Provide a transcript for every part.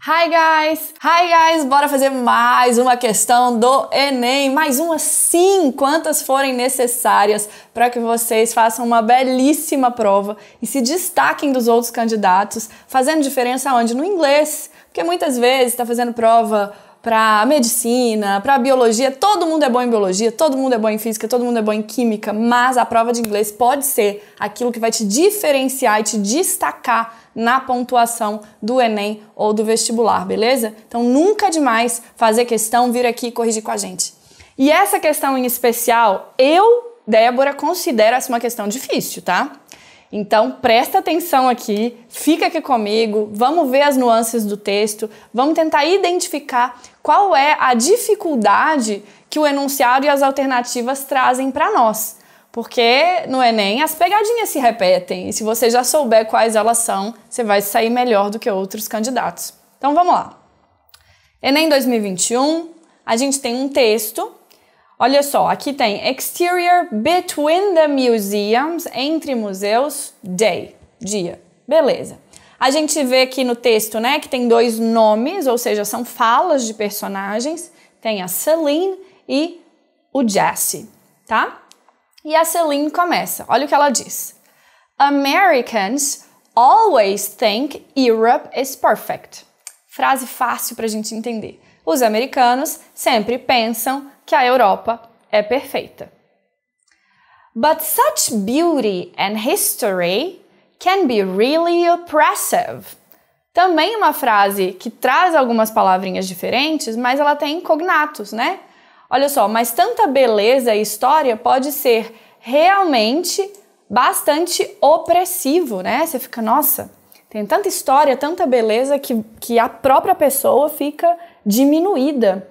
Hi guys! Hi guys! Bora fazer mais uma questão do Enem, mais uma sim, quantas forem necessárias para que vocês façam uma belíssima prova e se destaquem dos outros candidatos, fazendo diferença onde? No inglês, porque muitas vezes está fazendo prova para medicina, para biologia, todo mundo é bom em biologia, todo mundo é bom em física, todo mundo é bom em química, mas a prova de inglês pode ser aquilo que vai te diferenciar e te destacar na pontuação do Enem ou do vestibular, beleza? Então nunca é demais fazer questão, vir aqui e corrigir com a gente. E essa questão em especial, eu, Débora, considero essa uma questão difícil, tá? Então, presta atenção aqui, fica aqui comigo, vamos ver as nuances do texto, vamos tentar identificar qual é a dificuldade que o enunciado e as alternativas trazem para nós. Porque no Enem as pegadinhas se repetem e se você já souber quais elas são, você vai sair melhor do que outros candidatos. Então vamos lá. Enem 2021, a gente tem um texto Olha só, aqui tem Exterior Between the Museums, entre museus, Day, dia. Beleza. A gente vê aqui no texto, né, que tem dois nomes, ou seja, são falas de personagens. Tem a Celine e o Jesse, tá? E a Celine começa. Olha o que ela diz. Americans always think Europe is perfect. Frase fácil para a gente entender. Os americanos sempre pensam que a Europa é perfeita. But such beauty and history can be really oppressive. Também uma frase que traz algumas palavrinhas diferentes, mas ela tem cognatos, né? Olha só, mas tanta beleza e história pode ser realmente bastante opressivo, né? Você fica, nossa, tem tanta história, tanta beleza que, que a própria pessoa fica diminuída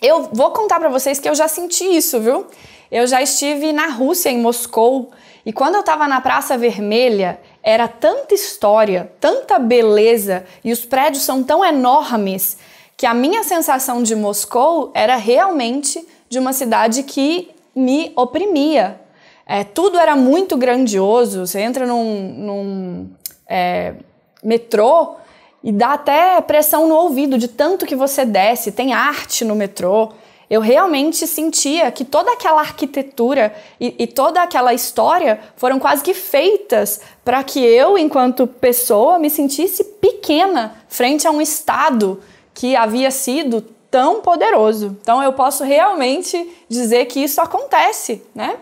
eu vou contar para vocês que eu já senti isso, viu? Eu já estive na Rússia, em Moscou, e quando eu estava na Praça Vermelha, era tanta história, tanta beleza, e os prédios são tão enormes que a minha sensação de Moscou era realmente de uma cidade que me oprimia. É, tudo era muito grandioso. Você entra num, num é, metrô, e dá até pressão no ouvido de tanto que você desce, tem arte no metrô. Eu realmente sentia que toda aquela arquitetura e, e toda aquela história foram quase que feitas para que eu, enquanto pessoa, me sentisse pequena frente a um Estado que havia sido tão poderoso. Então eu posso realmente dizer que isso acontece, né?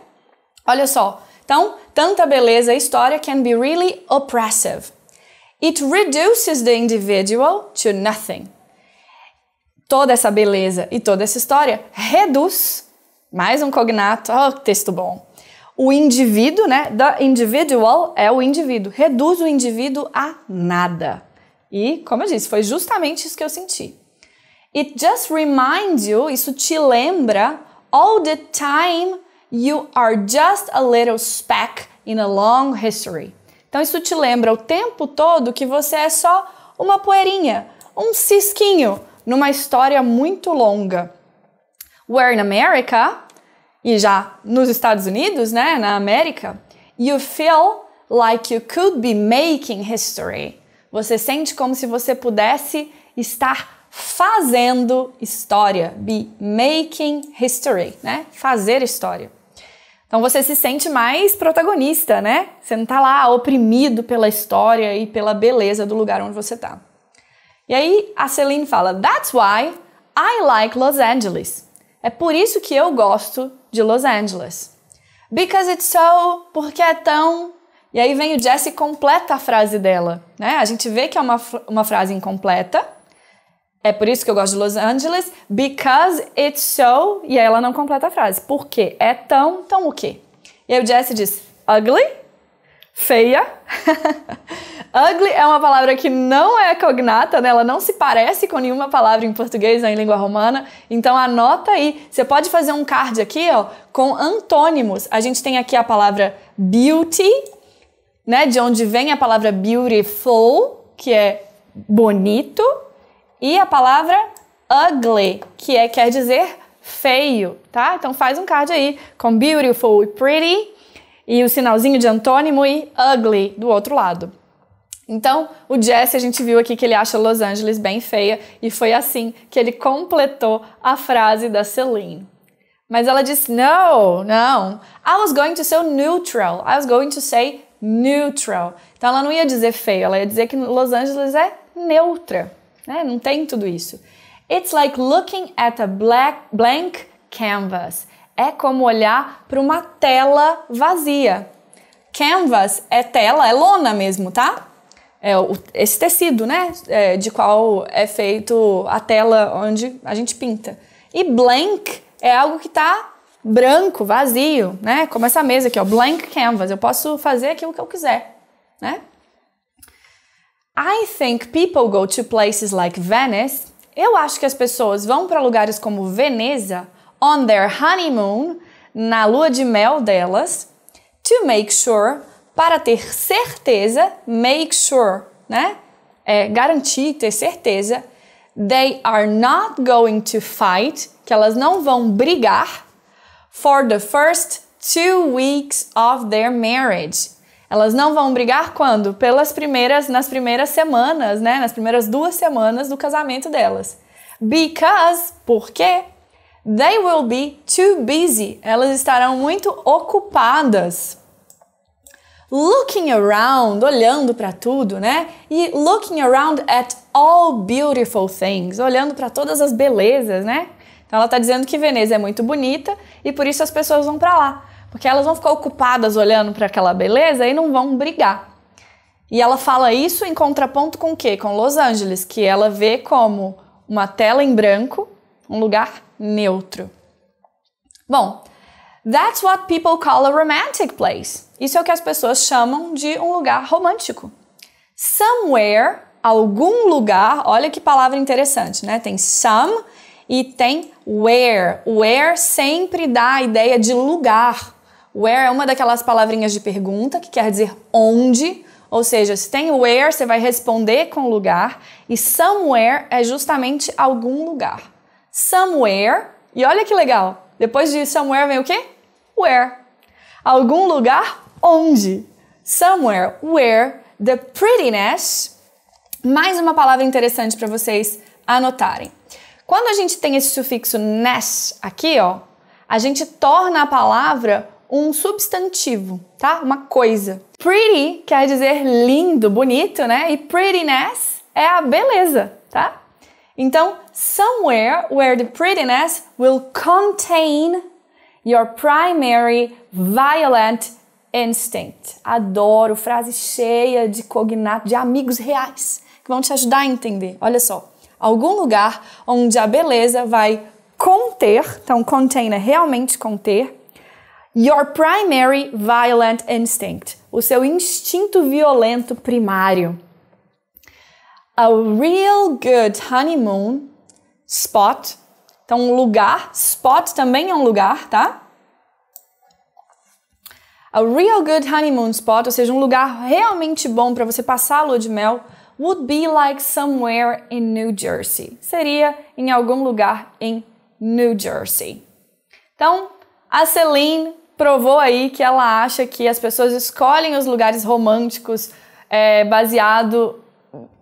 Olha só. Então, tanta beleza e história can be really oppressive. It reduces the individual to nothing. Toda essa beleza e toda essa história reduz, mais um cognato, oh, texto bom. O indivíduo, né? The individual é o indivíduo. Reduz o indivíduo a nada. E, como eu disse, foi justamente isso que eu senti. It just reminds you, isso te lembra, all the time you are just a little speck in a long history. Então isso te lembra o tempo todo que você é só uma poeirinha, um cisquinho numa história muito longa. Where in America, e já nos Estados Unidos, né, na América, you feel like you could be making history. Você sente como se você pudesse estar fazendo história, be making history, né? Fazer história. Então você se sente mais protagonista, né? Você não tá lá oprimido pela história e pela beleza do lugar onde você tá. E aí a Celine fala: That's why I like Los Angeles. É por isso que eu gosto de Los Angeles. Because it's so, porque é tão. E aí vem o Jesse completa a frase dela, né? A gente vê que é uma, uma frase incompleta, é por isso que eu gosto de Los Angeles, because it's so. E aí ela não completa a frase. Por quê? É tão, tão o quê? E aí o Jesse diz: ugly, feia. ugly é uma palavra que não é cognata, né? ela não se parece com nenhuma palavra em português ou em língua romana. Então anota aí. Você pode fazer um card aqui, ó, com antônimos. A gente tem aqui a palavra beauty, né? De onde vem a palavra beautiful, que é bonito. E a palavra ugly, que é, quer dizer feio, tá? Então faz um card aí com beautiful e pretty e o sinalzinho de antônimo e ugly do outro lado. Então, o Jesse a gente viu aqui que ele acha Los Angeles bem feia e foi assim que ele completou a frase da Celine. Mas ela disse: "No, não. I was going to say neutral. I was going to say neutral." Então ela não ia dizer feio, ela ia dizer que Los Angeles é neutra. Né? Não tem tudo isso. It's like looking at a black, blank canvas. É como olhar para uma tela vazia. Canvas é tela, é lona mesmo, tá? É o, esse tecido, né? É, de qual é feito a tela onde a gente pinta. E blank é algo que está branco, vazio, né? Como essa mesa aqui, ó, blank canvas. Eu posso fazer aquilo que eu quiser, né? I think people go to places like Venice. Eu acho que as pessoas vão para lugares como Veneza on their honeymoon, na lua de mel delas, to make sure, para ter certeza, make sure, né? É, garantir, ter certeza. They are not going to fight, que elas não vão brigar, for the first two weeks of their marriage elas não vão brigar quando? Pelas primeiras, nas primeiras semanas, né? Nas primeiras duas semanas do casamento delas. Because, porque they will be too busy. Elas estarão muito ocupadas. Looking around, olhando para tudo, né? E looking around at all beautiful things, olhando para todas as belezas, né? Então ela está dizendo que Veneza é muito bonita e por isso as pessoas vão para lá. Porque elas vão ficar ocupadas olhando para aquela beleza e não vão brigar. E ela fala isso em contraponto com o quê? Com Los Angeles, que ela vê como uma tela em branco, um lugar neutro. Bom, that's what people call a romantic place. Isso é o que as pessoas chamam de um lugar romântico. Somewhere, algum lugar, olha que palavra interessante, né? Tem some e tem where. Where sempre dá a ideia de lugar Where é uma daquelas palavrinhas de pergunta que quer dizer onde, ou seja, se tem where, você vai responder com lugar, e somewhere é justamente algum lugar. Somewhere, e olha que legal, depois de somewhere vem o quê? Where. Algum lugar onde. Somewhere, where, the prettiness. Mais uma palavra interessante para vocês anotarem. Quando a gente tem esse sufixo ness aqui, ó, a gente torna a palavra um substantivo, tá? Uma coisa. Pretty quer dizer lindo, bonito, né? E prettiness é a beleza, tá? Então, somewhere where the prettiness will contain your primary violent instinct. Adoro frase cheia de cognato de amigos reais que vão te ajudar a entender. Olha só, algum lugar onde a beleza vai conter, então container realmente conter Your primary violent instinct, o seu instinto violento primário. A real good honeymoon spot. Então, um lugar, spot também é um lugar, tá? A real good honeymoon spot, ou seja, um lugar realmente bom para você passar a lua de mel, would be like somewhere in New Jersey. Seria em algum lugar em New Jersey. Então, a Celine provou aí que ela acha que as pessoas escolhem os lugares românticos é, baseado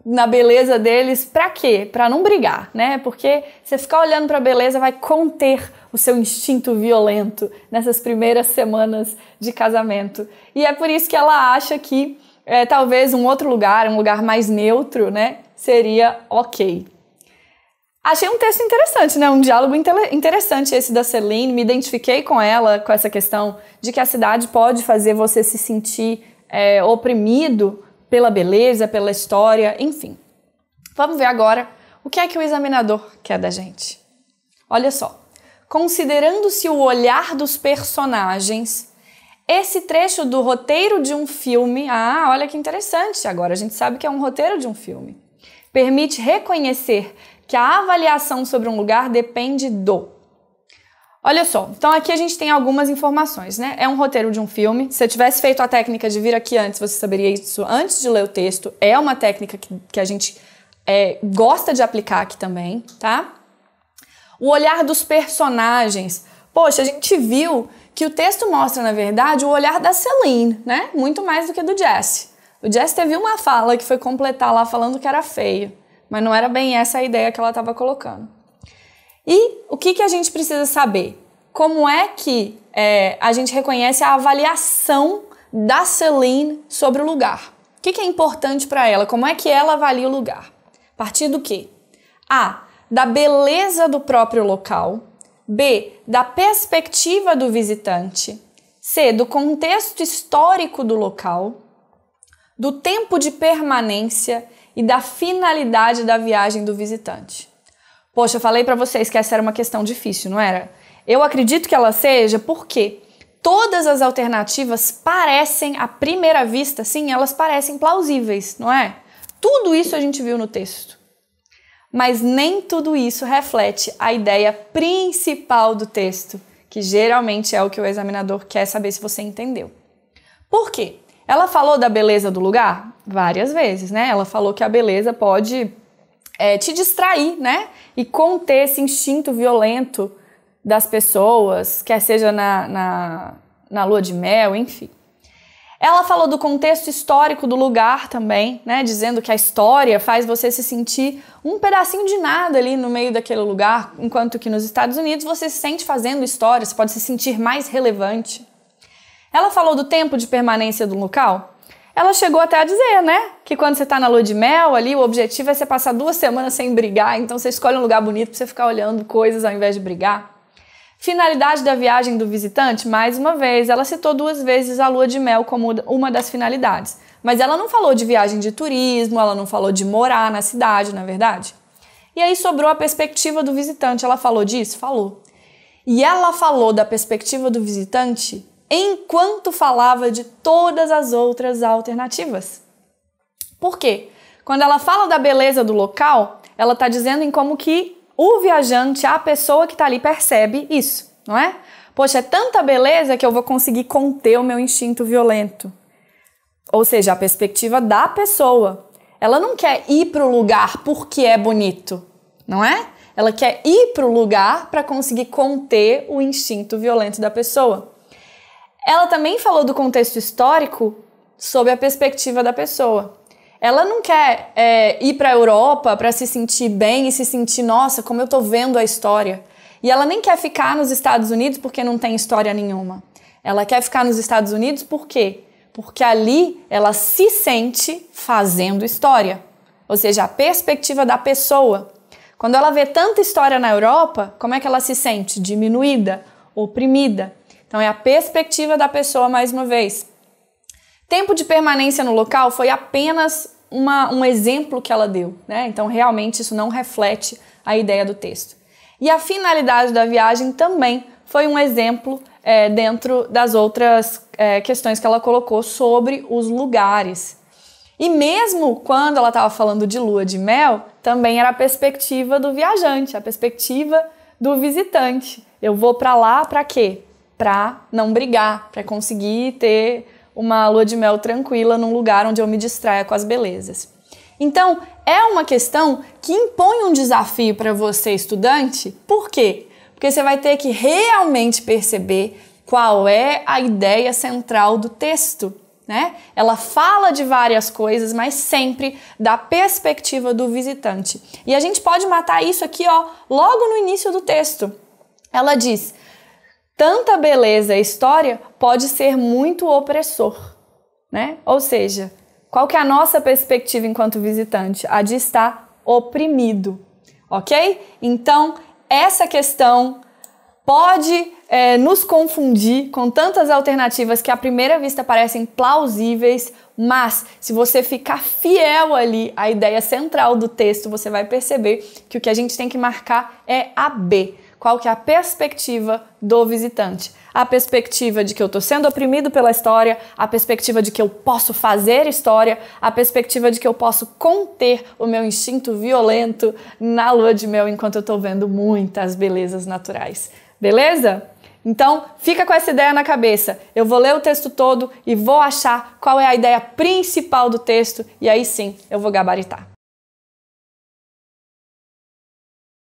na beleza deles, para quê? Para não brigar, né? Porque você ficar olhando para a beleza vai conter o seu instinto violento nessas primeiras semanas de casamento. E é por isso que ela acha que é, talvez um outro lugar, um lugar mais neutro, né, seria ok. Achei um texto interessante, né? Um diálogo interessante esse da Celine. Me identifiquei com ela, com essa questão de que a cidade pode fazer você se sentir é, oprimido pela beleza, pela história, enfim. Vamos ver agora o que é que o examinador quer da gente. Olha só. Considerando-se o olhar dos personagens, esse trecho do roteiro de um filme. Ah, olha que interessante! Agora a gente sabe que é um roteiro de um filme permite reconhecer que a avaliação sobre um lugar depende do. Olha só, então aqui a gente tem algumas informações, né? É um roteiro de um filme. Se eu tivesse feito a técnica de vir aqui antes, você saberia isso antes de ler o texto. É uma técnica que, que a gente é, gosta de aplicar aqui também, tá? O olhar dos personagens. Poxa, a gente viu que o texto mostra, na verdade, o olhar da Celine, né? Muito mais do que do Jesse. O Jesse teve uma fala que foi completar lá falando que era feio mas não era bem essa a ideia que ela estava colocando. E o que, que a gente precisa saber? Como é que é, a gente reconhece a avaliação da Celine sobre o lugar? O que, que é importante para ela? Como é que ela avalia o lugar? A partir do quê? A. Da beleza do próprio local. B. Da perspectiva do visitante. C. Do contexto histórico do local. Do tempo de permanência e da finalidade da viagem do visitante. Poxa, eu falei para vocês que essa era uma questão difícil, não era? Eu acredito que ela seja porque todas as alternativas parecem, à primeira vista, sim, elas parecem plausíveis, não é? Tudo isso a gente viu no texto. Mas nem tudo isso reflete a ideia principal do texto, que geralmente é o que o examinador quer saber se você entendeu. Por quê? Ela falou da beleza do lugar? Várias vezes, né? Ela falou que a beleza pode é, te distrair, né? E conter esse instinto violento das pessoas, quer seja na, na, na lua de mel, enfim. Ela falou do contexto histórico do lugar também, né? Dizendo que a história faz você se sentir um pedacinho de nada ali no meio daquele lugar, enquanto que nos Estados Unidos você se sente fazendo história, você pode se sentir mais relevante. Ela falou do tempo de permanência do local? Ela chegou até a dizer, né? Que quando você está na lua de mel ali, o objetivo é você passar duas semanas sem brigar, então você escolhe um lugar bonito para você ficar olhando coisas ao invés de brigar. Finalidade da viagem do visitante, mais uma vez, ela citou duas vezes a lua de mel como uma das finalidades. Mas ela não falou de viagem de turismo, ela não falou de morar na cidade, na é verdade? E aí sobrou a perspectiva do visitante. Ela falou disso? Falou. E ela falou da perspectiva do visitante enquanto falava de todas as outras alternativas. Por quê? Quando ela fala da beleza do local, ela está dizendo em como que o viajante, a pessoa que está ali, percebe isso, não é? Poxa, é tanta beleza que eu vou conseguir conter o meu instinto violento. Ou seja, a perspectiva da pessoa. Ela não quer ir para o lugar porque é bonito, não é? Ela quer ir para o lugar para conseguir conter o instinto violento da pessoa. Ela também falou do contexto histórico sob a perspectiva da pessoa. Ela não quer é, ir para a Europa para se sentir bem e se sentir, nossa, como eu estou vendo a história. E ela nem quer ficar nos Estados Unidos porque não tem história nenhuma. Ela quer ficar nos Estados Unidos por quê? Porque ali ela se sente fazendo história. Ou seja, a perspectiva da pessoa. Quando ela vê tanta história na Europa, como é que ela se sente? Diminuída, oprimida. Então é a perspectiva da pessoa mais uma vez. Tempo de permanência no local foi apenas uma, um exemplo que ela deu, né? Então realmente isso não reflete a ideia do texto. E a finalidade da viagem também foi um exemplo é, dentro das outras é, questões que ela colocou sobre os lugares. E mesmo quando ela estava falando de lua de mel, também era a perspectiva do viajante, a perspectiva do visitante. Eu vou para lá para quê? para não brigar, para conseguir ter uma lua de mel tranquila num lugar onde eu me distraia com as belezas. Então, é uma questão que impõe um desafio para você, estudante. Por quê? Porque você vai ter que realmente perceber qual é a ideia central do texto. Né? Ela fala de várias coisas, mas sempre da perspectiva do visitante. E a gente pode matar isso aqui, ó, logo no início do texto. Ela diz: tanta beleza e história pode ser muito opressor, né? Ou seja, qual que é a nossa perspectiva enquanto visitante? A de estar oprimido, ok? Então, essa questão pode é, nos confundir com tantas alternativas que à primeira vista parecem plausíveis, mas se você ficar fiel ali à ideia central do texto, você vai perceber que o que a gente tem que marcar é a B qual que é a perspectiva do visitante. A perspectiva de que eu estou sendo oprimido pela história, a perspectiva de que eu posso fazer história, a perspectiva de que eu posso conter o meu instinto violento na lua de mel enquanto eu estou vendo muitas belezas naturais. Beleza? Então, fica com essa ideia na cabeça. Eu vou ler o texto todo e vou achar qual é a ideia principal do texto, e aí sim eu vou gabaritar.